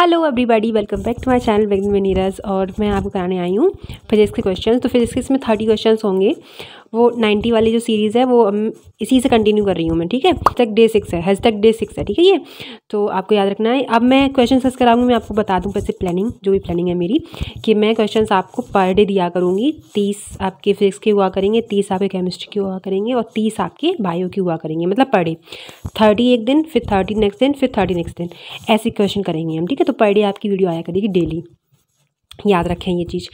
hello everybody welcome back to my channel विगन में और मैं आपको कराने आई हूँ फिजिक्स के क्वेश्चन तो फिजिक्स में थर्टी क्वेश्चन होंगे वो नाइन्टी वाली जो सीरीज़ है वो इसी से कंटिन्यू कर रही हूँ मैं ठीक है तक डे सिक्स है हज तक डे सिक्स है ठीक है ये तो आपको याद रखना है अब मैं क्वेश्चन सर्च कराऊंगी मैं आपको बता दूँ वैसे प्लानिंग जो भी प्लानिंग है मेरी कि मैं क्वेश्चन आपको पर डे दिया करूँगी तीस आपके फिजिक्स के हुआ करेंगे तीस आपके केमिस्ट्री के हुआ करेंगे और तीस आपके बायो के हुआ करेंगे मतलब पर डे थर्टी एक दिन फिर थर्टी नेक्स्ट दिन फिर थर्टी नेक्स्ट दिन ऐसे क्वेश्चन करेंगे हम ठीक है तो पर डे आपकी वीडियो आया करेगी डेली याद रखें ये चीज़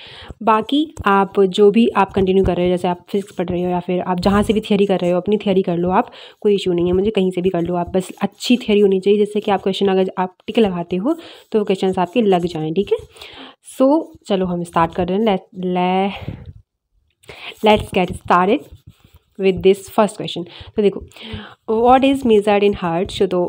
बाकी आप जो भी आप कंटिन्यू कर रहे हो जैसे आप फिजिक्स पढ़ रहे हो या फिर आप जहाँ से भी थियरी कर रहे हो अपनी थियरी कर लो आप कोई इशू नहीं है मुझे कहीं से भी कर लो आप बस अच्छी थियरी होनी चाहिए जैसे कि आप क्वेश्चन अगर आप टिक लगाते हो तो क्वेश्चन आपके लग जाएँ ठीक है सो चलो हम स्टार्ट कर रहे हैं let's get start with this first question तो देखो what is measured in hertz तो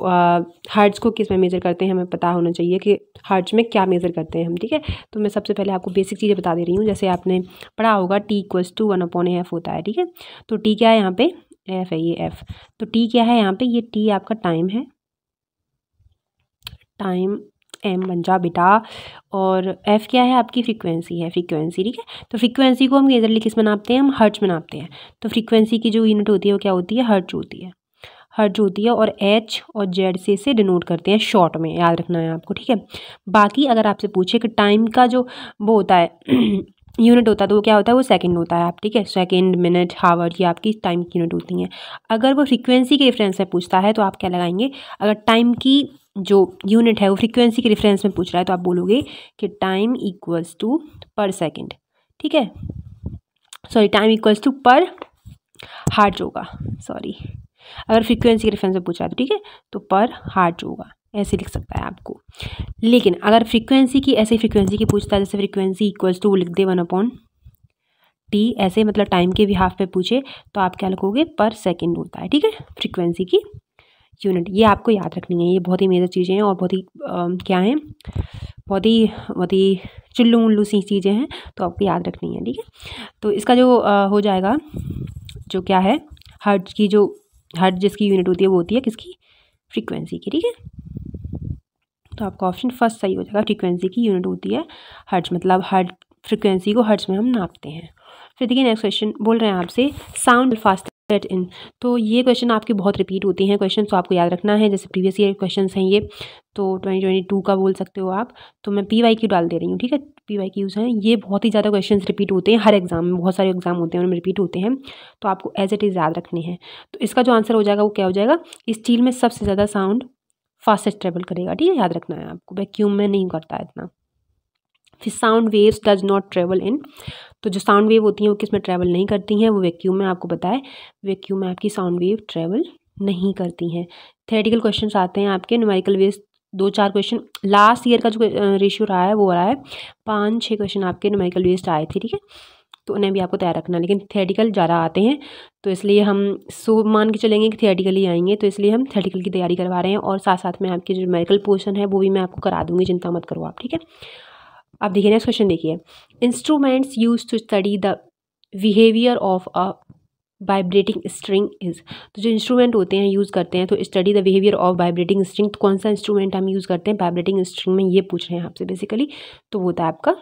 हार्ट्स uh, को किस में मेज़र करते हैं हमें पता होना चाहिए कि हार्ट्स में क्या मेज़र करते हैं हम ठीक है तो मैं सबसे पहले आपको बेसिक चीज़ें बता दे रही हूँ जैसे आपने पढ़ा होगा T equals to one upon F होता है ठीक है तो टी क्या है यहाँ पे एफ है ये एफ तो टी क्या है यहाँ पे ये टी आपका टाइम है टाइम एम बन जा बेटा और एफ़ क्या है आपकी फ्रीक्वेंसी है फ्रीक्वेंसी ठीक है तो फ्रीक्वेंसी को हम गेजरली किस में नापते हैं हम हर्च में नापते हैं तो फ्रीक्वेंसी की जो यूनिट होती है वो क्या होती है हर्च होती है हर्ज होती है और एच और जेड से इसे डिनोट करते हैं शॉर्ट में याद रखना है आपको ठीक है बाकी अगर आपसे पूछे कि टाइम का जो वो होता है यूनिट होता है तो वो क्या होता है वो सेकंड होता है आप ठीक है सेकंड मिनट हावर ये आपकी टाइम की यूनिट होती हैं अगर वो फ्रीक्वेंसी के रेफरेंस में पूछता है तो आप क्या लगाएंगे अगर टाइम की जो यूनिट है वो फ्रीक्वेंसी के रिफरेंस में पूछ रहा है तो आप बोलोगे कि time equals to per second ठीक है sorry time equals to per hertz होगा सॉरी अगर फ्रीक्वेंसी के रिफरेंस में पूछ रहा है तो ठीक है तो पर हार्ट होगा ऐसे लिख सकता है आपको लेकिन अगर फ्रीक्वेंसी की ऐसे फ्रीक्वेंसी की पूछता है जैसे फ्रीक्वेंसी इक्वल्स टू लिख दे वन अपॉन टी ऐसे मतलब टाइम के भी हाफ पे पूछे तो आप क्या लिखोगे पर सेकंड होता है ठीक है फ्रीक्वेंसी की यूनिट ये आपको याद रखनी है ये बहुत ही मेजर चीज़ें हैं और बहुत ही क्या हैं बहुत ही बहुत ही चुल्लू उल्लू सी चीज़ें हैं तो आपको याद रखनी है ठीक है तो इसका जो आ, हो जाएगा जो क्या है हर्ट की जो हर्ट जिसकी यूनिट होती है वो होती है किसकी फ्रीक्वेंसी की ठीक है तो आपका ऑप्शन फर्स्ट सही हो जाएगा फ्रीक्वेंसी की यूनिट होती है हर्ज मतलब हर्ट फ्रीक्वेंसी को हर्ज में हम नापते हैं फिर देखिए नेक्स्ट क्वेश्चन बोल रहे हैं आपसे साउंड फास्ट सेट इन तो ये क्वेश्चन आपके बहुत रिपीट होते हैं क्वेश्चन तो आपको याद रखना है जैसे प्रीवियस ईयर क्वेश्चन हैं ये तो ट्वेंटी ट्वेंटी टू का बोल सकते हो आप तो मैं पी वाई क्यू डाल दे रही हूँ ठीक है पी वाई क्यूज़ हैं ये बहुत ही ज़्यादा क्वेश्चन रिपीट होते हैं हर एग्जाम में बहुत सारे एग्जाम होते हैं उनमें रिपीट होते हैं तो आपको एज इट इज़ याद रखने हैं तो इसका जो आंसर हो जाएगा वो क्या हो जाएगा स्टील में सबसे ज़्यादा साउंड फास्टेस्ट ट्रेवल करेगा ठीक है याद रखना है आपको वैक्यूम में नहीं करता इतना फिर sound waves does not travel in तो जो साउंड वेव होती हैं वो किस में ट्रैवल नहीं करती हैं वो वैक्यूम में आपको बताए वैक्यूम में आपकी साउंड वेव ट्रैवल नहीं करती हैं थेटिकल क्वेश्चन आते हैं आपके न्यूमेरिकल वेव्स दो चार क्वेश्चन लास्ट ईयर का जो रेशियो रहा है वो रहा है पाँच छः क्वेश्चन आपके न्यूमेरिकल वेस्ट आए थे ठीक है तो उन्हें भी आपको तैयार रखना लेकिन थेटिकल ज़्यादा आते हैं तो इसलिए हम सो मान के चलेंगे कि थेटिकल ही आएंगे तो इसलिए हम थेटिकल की तैयारी करवा रहे हैं और साथ साथ में आपके जो न्यूमेरिकल पोर्सन है वो भी मैं आपको करा दूँगी चिंता मत करो आप ठीक है आप देखिए नेक्स्ट क्वेश्चन देखिए instruments use to study the behaviour of a vibrating string is तो जो इंस्ट्रूमेंट होते हैं यूज़ करते हैं तो study the behaviour of vibrating string तो कौन सा इंस्ट्रूमेंट हम यूज़ करते हैं वाइब्रेटिंग स्ट्रिंग में ये पूछ रहे हैं आपसे बेसिकली तो वो होता है आपका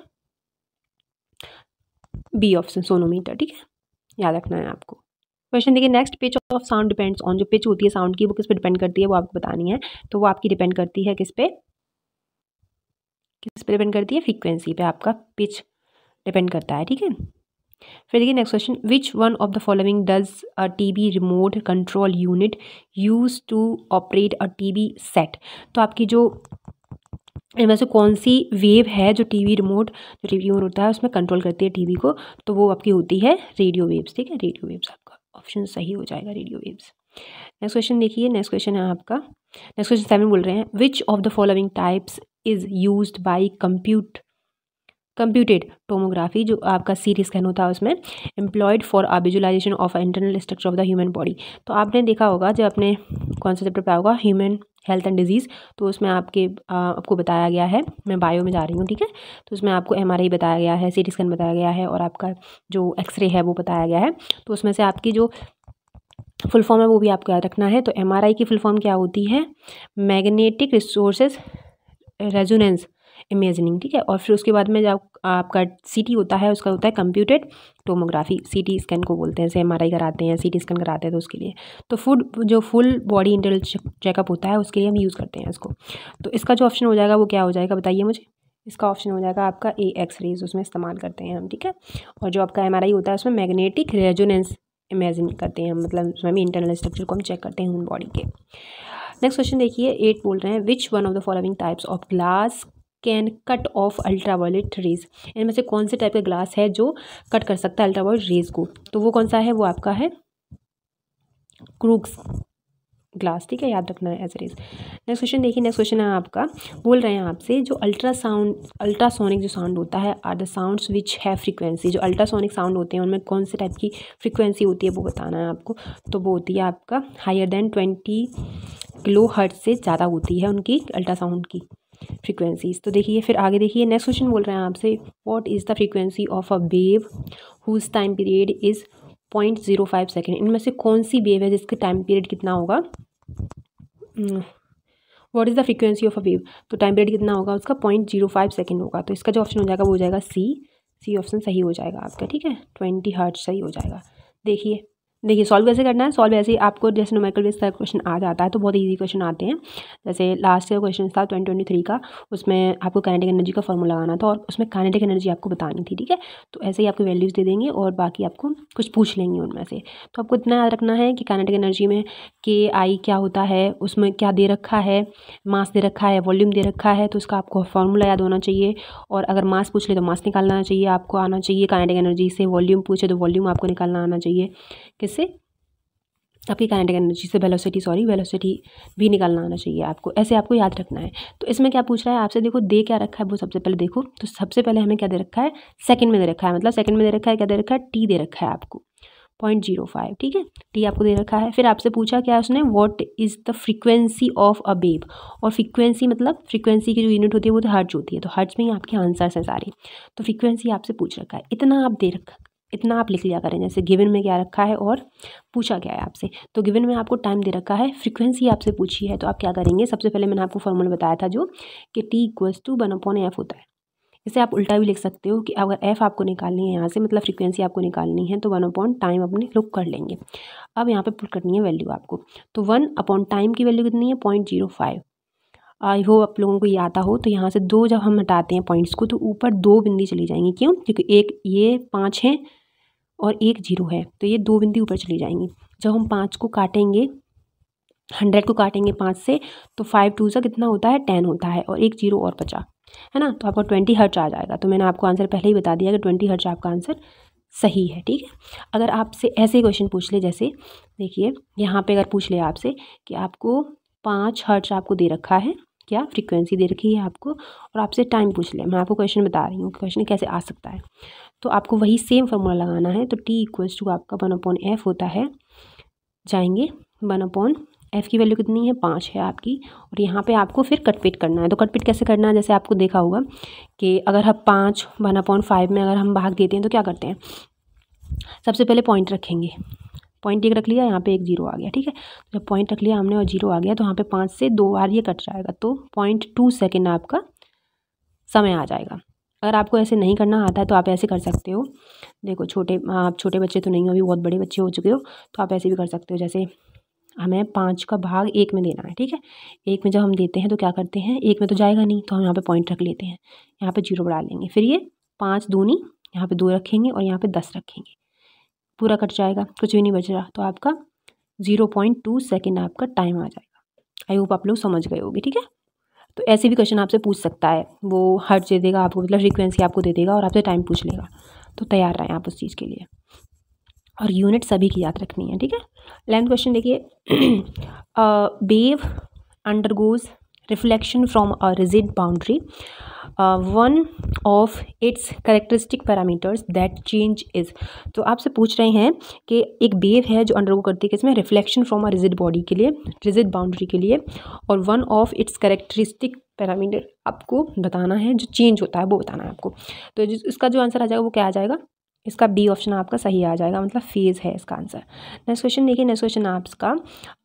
बी ऑप्शन सोनोमीटर ठीक है याद रखना है आपको क्वेश्चन देखिए next pitch of sound depends on जो पिच होती है साउंड की वो किस पे डिपेंड करती है वो आपको बतानी है तो वो आपकी डिपेंड करती है किस पे किस पर डिपेंड करती है फ्रीक्वेंसी पे आपका पिच डिपेंड करता है ठीक है फिर देखिए next question which one of the following does a TV remote control unit use to operate a TV set तो आपकी जो इनमें से कौन सी वेव है जो टीवी रिमोट जो टीवी रिमोट होता है उसमें कंट्रोल करती है टीवी को तो वो आपकी होती है रेडियो वेव्स ठीक है रेडियो वेव्स आपका ऑप्शन सही हो जाएगा रेडियो वेव्स नेक्स्ट क्वेश्चन देखिए नेक्स्ट क्वेश्चन है आपका नेक्स्ट क्वेश्चन सेवन बोल रहे हैं which of the following types is use by compute computed tomography जो आपका सीरीज स्कैन होता है उसमें employed for uh visualisation of internal structure of the human body तो आपने देखा होगा जब अपने कौन सा चैप्टर पाया होगा ह्यूमन हेल्थ एंड डिजीज़ तो उसमें आपके आ, आपको बताया गया है मैं बायो में जा रही हूँ ठीक है तो उसमें आपको एम बताया गया है सी स्कैन बताया गया है और आपका जो एक्सरे है वो बताया गया है तो उसमें से आपकी जो फुल फॉर्म है वो भी आपको याद रखना है तो एम की फुल फॉर्म क्या होती है मैग्नेटिक रिसोर्सेज रेजोनेंस इमेजनिंग ठीक है और फिर उसके बाद में जब आपका सीटी होता है उसका होता है कंप्यूटेड टोमोग्राफी सीटी स्कैन को बोलते हैं जैसे एम कराते हैं सीटी स्कैन कराते हैं तो उसके लिए तो फूड जो फुल बॉडी इंटरल चेकअप होता है उसके लिए हम यूज़ करते हैं इसको तो इसका जो ऑप्शन हो जाएगा वो क्या हो जाएगा बताइए मुझे इसका ऑप्शन हो जाएगा आपका ए एक्स रेज उसमें इस्तेमाल करते हैं हम ठीक है और जो आपका एम होता है उसमें मैग्नेटिक रेजोनेंस इमेजिन करते हैं मतलब उसमें इंटरनल स्ट्रक्चर को हम चेक करते हैं ह्यूमन बॉडी के नेक्स्ट क्वेश्चन देखिए एट बोल रहे हैं which one of the following types of glass can cut off ultraviolet rays इनमें से कौन से टाइप का ग्लास है जो कट कर सकता है अल्ट्रावायलेट रेज को तो वो कौन सा है वो आपका है क्रूक्स ग्लास ठीक है याद रखना है एज इज़ नेक्स्ट क्वेश्चन देखिए नेक्स्ट क्वेश्चन है आपका बोल रहे हैं आपसे जो अल्ट्रासाउंड अल्ट्रासोनिक जो साउंड होता है आर द साउंड्स विच है फ्रीक्वेंसी जो अल्ट्रासोनिक साउंड होते हैं उनमें कौन से टाइप की फ्रीक्वेंसी होती है वो बताना है आपको तो वो होती है आपका higher than twenty kilohertz से ज़्यादा होती है उनकी अल्ट्रासाउंड की फ्रीक्वेंसीज तो देखिए फिर आगे देखिए नेक्स्ट क्वेश्चन बोल रहे हैं आपसे what is the frequency of a wave whose time period is point zero five second इनमें से कौन सी वेव है जिसके टाइम पीरियड कितना होगा what is the frequency of a wave तो टाइम पीरियड कितना होगा उसका पॉइंट जीरो फाइव सेकेंड होगा तो इसका जो ऑप्शन हो जाएगा वो हो जाएगा सी सी ऑप्शन सही हो जाएगा आपका ठीक है ट्वेंटी हर्ट सही हो जाएगा देखिए देखिए सॉल्व कैसे करना है सॉल्व ऐसे ही आपको जैसे नोमेकल बेस का क्वेश्चन आ जाता है तो बहुत ईजी क्वेश्चन आते हैं जैसे लास्ट का क्वेश्चन था ट्वेंटी ट्वेंटी थ्री का उसमें आपको काइनेटिक एनर्जी का फॉर्मूला लगाना था और उसमें काइनेटिक एनर्जी आपको बतानी थी ठीक है तो ऐसे ही आपको वैल्यूज़ दे देंगे और बाकी आपको कुछ पूछ लेंगे उनमें से तो आपको इतना याद रखना है कि काइनेटिक एनर्जी में के आई क्या होता है उसमें क्या दे रखा है मास दे रखा है वॉल्यूम दे रखा है तो उसका आपको फॉर्मूला याद होना चाहिए और अगर मास पूछ ले तो मास निकालना चाहिए आपको आना चाहिए काइनेटिक एनर्जी से वॉल्यूम पूछे तो वॉल्यूम आपको निकालना आना चाहिए किस से आपकी काइनेटिक एनर्जी से वेलोसिटी सॉरी वेलोसिटी भी निकालना आना चाहिए आपको ऐसे आपको याद रखना है तो इसमें क्या पूछ रहा है आपसे देखो दे क्या रखा है वो सबसे पहले देखो तो सबसे पहले हमें क्या दे रखा है सेकंड में दे रखा है मतलब सेकंड में दे रखा है क्या दे रखा है टी दे रखा है आपको पॉइंट जीरो फाइव ठीक है टी आपको दे रखा है फिर आपसे पूछा क्या उसने what is the frequency of a wave और फ्रिक्वेंसी मतलब फ्रीक्वेंसी की जो यूनिट होती है वो तो हर्ज होती है तो हर्ज में ही आपके आंसर्स हैं सारे तो फ्रिक्वेंसी आपसे पूछ रखा है इतना आप दे रखा इतना आप लिख लिया करें जैसे गिवन में क्या रखा है और पूछा गया है आपसे तो गिवन में आपको टाइम दे रखा है फ्रीक्वेंसी आपसे पूछी है तो आप क्या करेंगे सबसे पहले मैंने आपको फॉर्मूला बताया था जो कि T equals to one upon F होता है इसे आप उल्टा भी लिख सकते हो कि अगर एफ़ आपको निकालनी है यहाँ से मतलब फ्रिक्वेंसी आपको निकालनी है तो वन अपॉन टाइम अपने रुक कर लेंगे अब यहाँ पर पुट करनी है वैल्यू आपको तो वन अपॉन टाइम की वैल्यू कितनी है point zero five I hope आप लोगों को आता हो तो यहाँ से दो जब हम हटाते हैं पॉइंट्स को तो ऊपर दो बिंदी चली जाएंगी क्यों क्योंकि एक ये पाँच है और एक जीरो है तो ये दो बिंदी ऊपर चली जाएंगी जब हम पाँच को काटेंगे हंड्रेड को काटेंगे पाँच से तो फाइव टू सा कितना होता है टेन होता है और एक जीरो और बचा है ना तो आपका ट्वेंटी हर्च आ जाएगा तो मैंने आपको आंसर पहले ही बता दिया कि ट्वेंटी हर्च आपका आंसर सही है ठीक है अगर आपसे ऐसे क्वेश्चन पूछ ले जैसे देखिए यहाँ पे अगर पूछ ले आपसे कि आपको पाँच हर्च आपको दे रखा है क्या फ्रीक्वेंसी दे रखी है आपको और आपसे टाइम पूछ ले मैं आपको क्वेश्चन बता रही हूँ कि क्वेश्चन कैसे आ सकता है तो आपको वही सेम फार्मूला लगाना है तो टी इक्वल्स टू आपका वन अपॉन एफ होता है जाएंगे वन अपॉन एफ़ की वैल्यू कितनी है पाँच है आपकी और यहाँ पे आपको फिर कटपिट करना है तो कटपिट कैसे करना है जैसे आपको देखा होगा कि अगर हम पाँच वन अपॉन फाइव में अगर हम भाग देते हैं तो क्या करते हैं सबसे पहले पॉइंट रखेंगे पॉइंट एक रख लिया यहाँ पे एक जीरो आ गया ठीक है तो जब पॉइंट रख लिया हमने और जीरो आ गया तो यहाँ पे पाँच से दो बार ये कट जाएगा तो पॉइंट टू सेकेंड आपका समय आ जाएगा अगर आपको ऐसे नहीं करना आता है तो आप ऐसे कर सकते हो देखो छोटे आप छोटे बच्चे तो नहीं हो अभी बहुत बड़े बच्चे हो चुके हो तो आप ऐसे भी कर सकते हो जैसे हमें पाँच का भाग एक में देना है ठीक है एक में जब हम देते हैं तो क्या करते हैं एक में तो जाएगा नहीं तो हम यहाँ पे पॉइंट रख लेते हैं यहाँ पे जीरो बढ़ा लेंगे फिर ये पाँच दूनी यहाँ पे दो रखेंगे और यहाँ पे दस रखेंगे पूरा कट जाएगा कुछ भी नहीं बच रहा तो आपका ज़ीरो पॉइंट टू सेकेंड आपका टाइम आ जाएगा आई होप आप लोग समझ गए होगी ठीक है तो ऐसे भी क्वेश्चन आपसे पूछ सकता है वो हर दे देगा आपको मतलब फ्रिक्वेंसी आपको दे देगा और आपसे टाइम पूछ लेगा तो तैयार रहें आप उस चीज़ के लिए और यूनिट सभी की याद रखनी है ठीक है लेंथ क्वेश्चन देखिए wave undergoes reflection from a rigid boundary one of its characteristic parameters that change is तो आपसे पूछ रहे हैं कि एक बेव है जो अंडरगो करती है किसमें reflection from a rigid body के लिए रिजिड बाउंड्री के लिए और one of its characteristic parameter आपको बताना है जो चेंज होता है वो बताना है आपको तो इसका जो आंसर आ जाएगा वो क्या आ जाएगा इसका बी ऑप्शन आपका सही आ जाएगा मतलब फेज़ है इसका आंसर नेक्स्ट क्वेश्चन देखिए नेक्स्ट क्वेश्चन आपका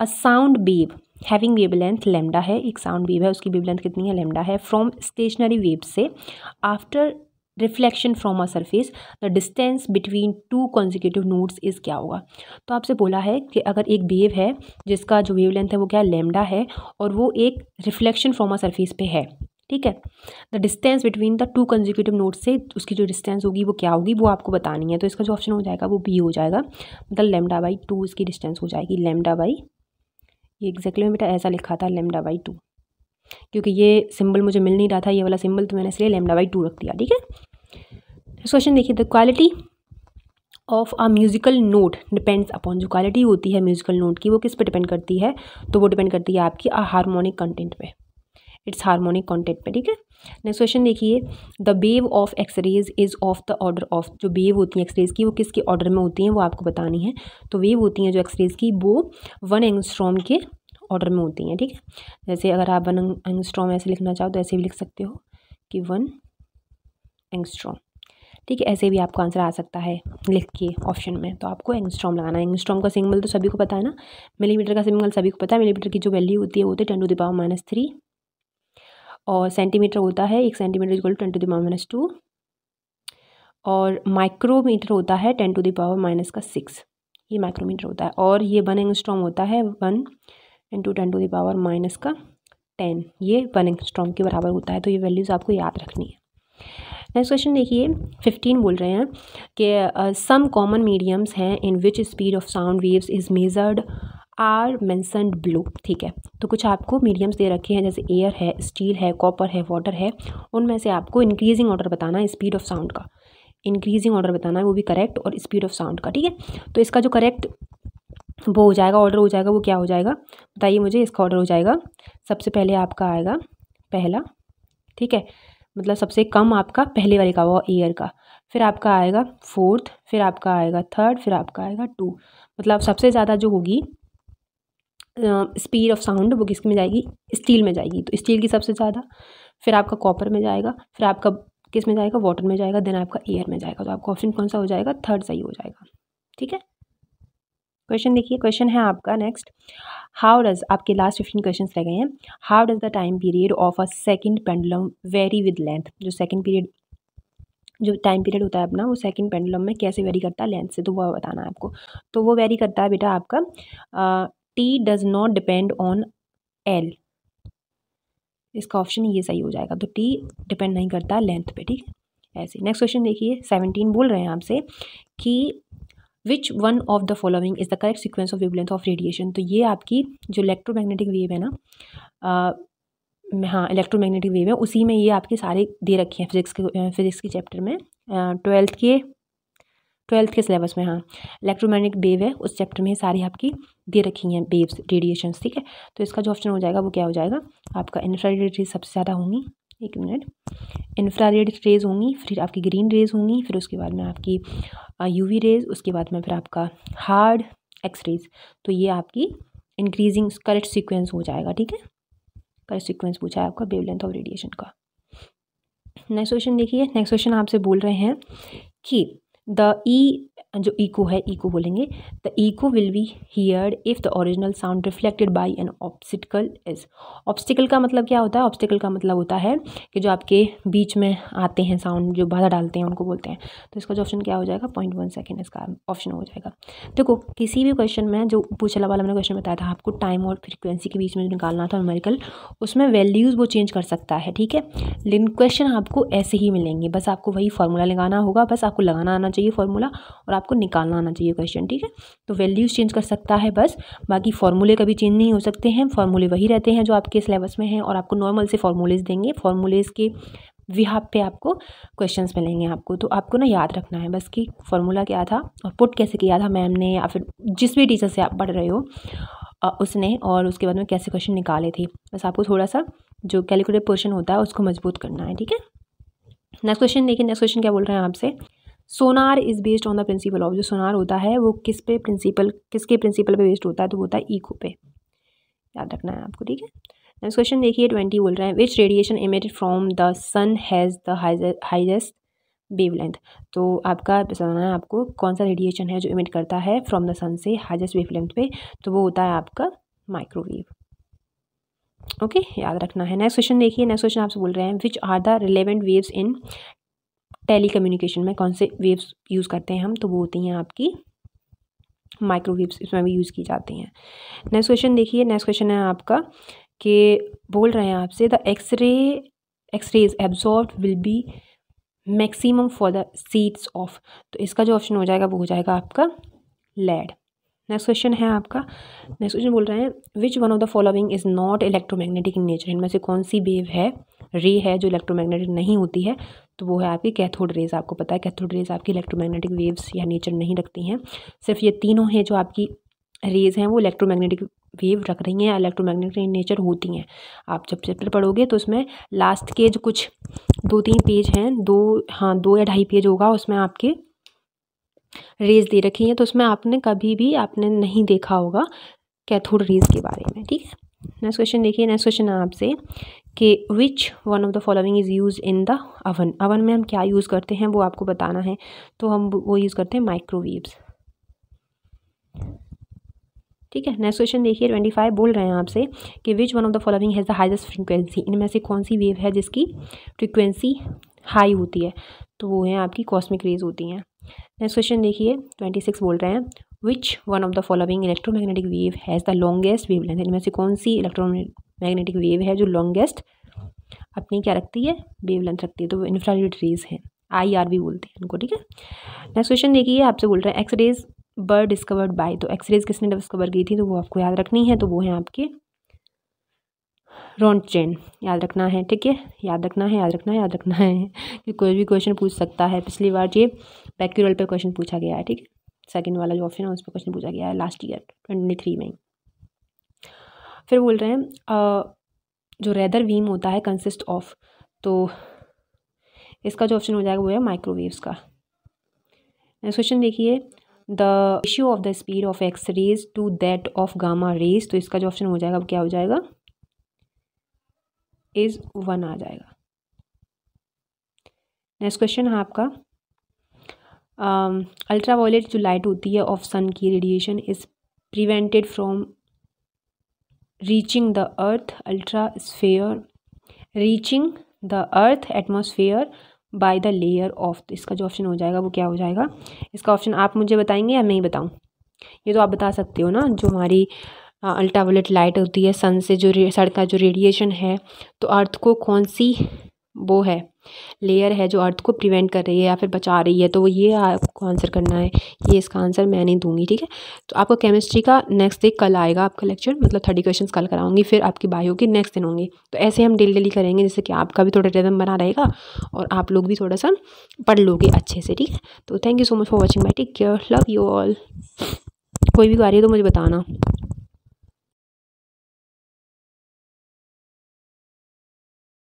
a sound wave having wave length lambda है एक साउंड वेव है उसकी वेव लेंथ कितनी है लेमडा है फ्रॉम स्टेशनरी वेव से after reflection from a surface the distance between two consecutive nodes is क्या होगा तो आपसे बोला है कि अगर एक वेव है जिसका जो वेव लेंथ है वो क्या है लेमडा है और वो एक रिफ्लेक्शन फ्रॉम अ सरफेस पे है ठीक है the distance between the two consecutive nodes से उसकी जो डिस्टेंस होगी वो क्या होगी वो आपको बतानी है तो इसका जो ऑप्शन हो जाएगा वो बी हो जाएगा मतलब लेमडा बाई टू इसकी डिस्टेंस हो जाएगी लेमडा बाई ये एग्जैक्टली में बेटा ऐसा लिखा था लेमडा बाई टू क्योंकि ये सिंबल मुझे मिल नहीं रहा था ये वाला सिंबल तो मैंने इसलिए लेमडा बाई टू रख दिया ठीक है नेक्स्ट क्वेश्चन देखिए the quality of a musical note depends upon जो क्वालिटी होती है म्यूज़िकल नोट की वो किस पर डिपेंड करती है तो वो डिपेंड करती है आपकी हारमोनिक कंटेंट पर इट्स हार्मोनिक कॉन्टेंट में ठीक है नेक्स्ट क्वेश्चन देखिए the wave of X rays is of the order of जो बेव होती हैं एक्सरेज की वो किसके ऑर्डर में होती हैं वो आपको बतानी है तो वेव होती हैं जो एक्सरेज की वो वन एंगस्ट्रॉम के ऑर्डर में होती हैं ठीक है जैसे अगर आप वन एंगस्ट्रॉम ऐसे लिखना चाहो तो ऐसे भी लिख सकते हो कि वन एंगस्ट्रॉम ठीक है ऐसे भी आपको आंसर आ सकता है लिख के ऑप्शन में तो आपको एंगस्ट्रॉम लगाना है एंगस्ट्रॉम का सिंगल तो सभी को पता है ना मिलीमीटर का सिंगल सभी को पता है मिलीमीटर की जो वैल्यू होती है वो होती है ten to the power minus three और सेंटीमीटर होता है एक centimetre equal ten to the power minus two और माइक्रोमीटर होता है ten to the power minus का सिक्स ये माइक्रोमीटर होता है और ये वन एंगस्ट्रॉम होता है one into ten to the power minus का टेन ये वन एंगस्ट्रॉम के बराबर होता है तो ये वैल्यूज़ आपको याद रखनी है नेक्स्ट क्वेश्चन देखिए फिफ्टीन बोल रहे हैं कि सम कॉमन मीडियम्स हैं in which speed of sound waves is measured are mentioned below ठीक है तो कुछ आपको मीडियम्स दे रखे हैं जैसे एयर है स्टील है कॉपर है वाटर है उनमें से आपको इंक्रीजिंग ऑर्डर बताना है स्पीड ऑफ साउंड का इंक्रीजिंग ऑर्डर बताना है वो भी करेक्ट और स्पीड ऑफ साउंड का ठीक है तो इसका जो करेक्ट वो हो जाएगा ऑर्डर हो जाएगा वो क्या हो जाएगा बताइए मुझे इसका ऑर्डर हो जाएगा सबसे पहले आपका आएगा पहला ठीक है मतलब सबसे कम आपका पहले वाले का वो ईयर का फिर आपका आएगा फोर्थ फिर आपका आएगा थर्ड फिर आपका आएगा टू मतलब सबसे ज़्यादा जो होगी स्पीड ऑफ साउंड वो में जाएगी स्टील में जाएगी तो स्टील की सबसे ज़्यादा फिर आपका कॉपर में जाएगा फिर आपका किस में जाएगा वाटर में जाएगा देन आपका एयर में जाएगा तो आपका ऑप्शन कौन सा हो जाएगा थर्ड सही हो जाएगा ठीक है क्वेश्चन देखिए क्वेश्चन है आपका नेक्स्ट हाउ डज आपके लास्ट फिफ्टीन क्वेश्चन रह गए हैं how does the time period of a second pendulum vary with length जो सेकेंड पीरियड जो टाइम पीरियड होता है अपना वो सेकेंड पेंडुलम में कैसे वेरी करता है लेंथ से तो वह बताना है आपको तो वो वेरी करता है बेटा आपका T does not depend on L इसका ऑप्शन ये सही हो जाएगा तो टी डिपेंड नहीं करता लेंथ पे ठीक है ऐसे नेक्स्ट क्वेश्चन देखिए सेवनटीन बोल रहे हैं आपसे कि which one of the following is the correct sequence of wavelength of radiation तो ये आपकी जो इलेक्ट्रोमैग्नेटिक वेव है ना हाँ हाँ इलेक्ट्रोमैग्नेटिक वेव है उसी में ये आपके सारे दे रखे हैं फिजिक्स के फिजिक्स के चैप्टर में ट्वेल्थ के ट्वेल्थ के सिलेबस में हाँ इलेक्ट्रोमैग्नेटिक वेव है उस चैप्टर में सारी आपकी दे रखी हैं वेव्स रेडिएशन ठीक है तो इसका जो ऑप्शन हो जाएगा वो क्या हो जाएगा आपका इन्फ्रारेड रेज सबसे ज़्यादा होंगी एक मिनट इन्फ्रारेड रेज होंगी फिर आपकी ग्रीन रेज होंगी फिर उसके बाद में आपकी वी रेज उसके बाद में फिर आपका हार्ड एक्स रेज तो ये आपकी इंक्रीजिंग करेक्ट सिक्वेंस हो जाएगा ठीक है करेक्ट सिक्वेंस पूछा है आपका वेव लेंथ ऑफ रेडिएशन का नेक्स्ट क्वेश्चन देखिए नेक्स्ट क्वेश्चन आपसे बोल रहे हैं कि The E जो इको है इको बोलेंगे the eco will be heard if the original sound reflected by N ऑप्सिकल is ऑप्स्टिकल का मतलब क्या होता है ऑप्स्टिकल का मतलब होता है कि जो आपके बीच में आते हैं साउंड जो बाधा डालते हैं उनको बोलते हैं तो इसका जो ऑप्शन क्या हो जाएगा पॉइंट वन सेकेंड इसका ऑप्शन हो जाएगा देखो किसी भी क्वेश्चन में जो पूछला वाला मैंने क्वेश्चन बताया था आपको टाइम और फ्रिक्वेंसी के बीच में जो निकालना था न्यूमेरिकल उसमें वैल्यूज़ वो चेंज कर सकता है ठीक है लेकिन क्वेश्चन आपको ऐसे ही मिलेंगे बस आपको वही फार्मूला लगाना होगा बस आपको लगाना आना चाहिए फार्मूला और आपको निकालना आना चाहिए क्वेश्चन ठीक है तो वैल्यूज़ चेंज कर सकता है बस बाकी फार्मूले कभी चेंज नहीं हो सकते हैं फॉर्मूले वही रहते हैं जो आपके सिलेबस में हैं और आपको नॉर्मल से फॉर्मूलेज देंगे फार्मूलेज के विहाप पे आपको क्वेश्चन मिलेंगे आपको तो आपको ना याद रखना है बस कि फॉर्मूला क्या था और पुट कैसे किया था मैम ने या फिर जिस भी टीचर से आप पढ़ रहे हो उसने और उसके बाद में कैसे क्वेश्चन निकाले थे बस आपको थोड़ा सा जो कैलकुलेट पोर्शन होता है उसको मजबूत करना है ठीक है नेक्स्ट क्वेश्चन देखिए नेक्स्ट क्वेश्चन क्या बोल रहे हैं आपसे sonar is based on the principle of जो सोनार होता है वो किस पे प्रिंसिपल किसके प्रिंसिपल पे बेस्ड होता है तो वो होता है ईको पे याद रखना है आपको ठीक है नेक्स्ट क्वेश्चन देखिए ट्वेंटी बोल रहे हैं which radiation emitted from the sun has the highest wave length तो आपका बताना है आपको कौन सा रेडिएशन है जो इमिट करता है फ्रॉम द सन से हाइजेस्ट वेव लेंथ पे तो वो होता है आपका माइक्रोवेव ओके okay, याद रखना है नेक्स्ट क्वेश्चन देखिए नेक्स्ट क्वेश्चन आपसे बोल रहे हैं which are the relevant waves in telecommunication में कौन से वेव्स यूज़ करते हैं हम तो वो होती हैं आपकी माइक्रोवेव्स इसमें भी यूज़ की जाती हैं नेक्स्ट क्वेश्चन देखिए नेक्स्ट क्वेश्चन है आपका कि बोल रहे हैं आपसे the X ray X rays absorb will be maximum for the sheets of तो इसका जो ऑप्शन हो जाएगा वो हो जाएगा आपका लेड नेक्स्ट क्वेश्चन है आपका नेक्स्ट क्वेश्चन बोल रहे हैं which one of the following is not electromagnetic in nature इनमें से कौन सी वेव है रे है जो इलेक्ट्रोमैग्नेटिक नहीं होती है तो वो है आपकी कैथोड रेज आपको पता है कैथोड रेज आपकी इलेक्ट्रोमैग्नेटिक वेव्स या नेचर नहीं रखती हैं सिर्फ ये तीनों हैं जो आपकी रेज हैं वो इलेक्ट्रोमैग्नेटिक वेव रख रही हैं इलेक्ट्रोमैग्नेटिक नेचर होती हैं आप जब चैप्टर पढ़ोगे तो उसमें लास्ट के जो कुछ दो तीन पेज हैं दो हाँ दो या ढाई पेज होगा उसमें आपके रेज़ दे रखी है तो उसमें आपने कभी भी आपने नहीं देखा होगा कैथोड रेज के बारे में ठीक है नेक्स्ट क्वेश्चन देखिए नेक्स्ट क्वेश्चन है आपसे कि which one of the following is use in the oven oven में हम क्या यूज़ करते हैं वो आपको बताना है तो हम वो यूज़ करते हैं माइक्रोवेव्स ठीक है नेक्स्ट क्वेश्चन देखिए ट्वेंटी फाइव बोल रहे हैं आपसे कि which one of the following has the highest frequency इनमें से कौन सी वेव है जिसकी फ्रिक्वेंसी हाई होती है तो वो है आपकी कॉस्मिक रेज होती हैं नेक्स्ट क्वेश्चन देखिए ट्वेंटी सिक्स बोल रहे हैं which one of the following electromagnetic wave has the longest wave length इनमें से कौन सी इलेक्ट्रोमैग्नेटिक वेव है जो लॉन्गेस्ट अपनी क्या रखती है वेव लेंथ रखती है तो इन्फ्रारेड रेज है आई आर भी बोलते हैं उनको ठीक है नेक्स्ट क्वेश्चन देखिए आपसे बोल रहे हैं एक्स रेज बर्ड डिस्कवर्ड बाय तो एक्सरेज किसने डिस्कवर की थी तो वो आपको याद रखनी है तो वो है आपके रॉन्ट चेन याद रखना है ठीक है याद रखना है याद रखना है याद रखना है कि कोई भी क्वेश्चन पूछ सकता है पिछली बार ये पैक्यूरल पे क्वेश्चन पूछा गया है ठीक है सेकंड वाला जो ऑप्शन है उस पर क्वेश्चन पूछा गया है लास्ट ईयर ट्वेंटी थ्री में फिर बोल रहे हैं जो रेदर वीम होता है कंसिस्ट ऑफ तो इसका जो ऑप्शन हो जाएगा वो है माइक्रोवेव्स का नेक्स्ट क्वेश्चन देखिए the issue of the speed of X rays to that of gamma rays तो इसका जो ऑप्शन हो जाएगा वो क्या हो जाएगा इज़ वन आ जाएगा नेक्स्ट क्वेश्चन है आपका अल्ट्रा um, वायलेट जो लाइट होती है ऑफ सन की radiation is prevented from reaching the earth ultra sphere reaching the earth atmosphere by the layer of इसका जो ऑप्शन हो जाएगा वो क्या हो जाएगा इसका ऑप्शन आप मुझे बताएंगे या मैं ही बताऊँ ये तो आप बता सकते हो ना जो हमारी अल्ट्रावलेट हाँ, लाइट होती है सन से जो सन का जो रेडिएशन है तो अर्थ को कौन सी वो है लेयर है जो अर्थ को प्रिवेंट कर रही है या फिर बचा रही है तो ये आपको आंसर करना है ये इसका आंसर मैं नहीं दूंगी ठीक है तो आपको केमिस्ट्री का नेक्स्ट डे कल आएगा आपका लेक्चर मतलब थर्टी क्वेश्चन कल कराऊंगी फिर आपकी बायो की नेक्स्ट दिन होंगी तो ऐसे हम डेली डेली करेंगे जैसे कि आपका भी थोड़ा रिदम बना रहेगा और आप लोग भी थोड़ा सा पढ़ लोगे अच्छे से ठीक है तो thank you so much for watching my take care love you all कोई भी कार्य तो मुझे बताना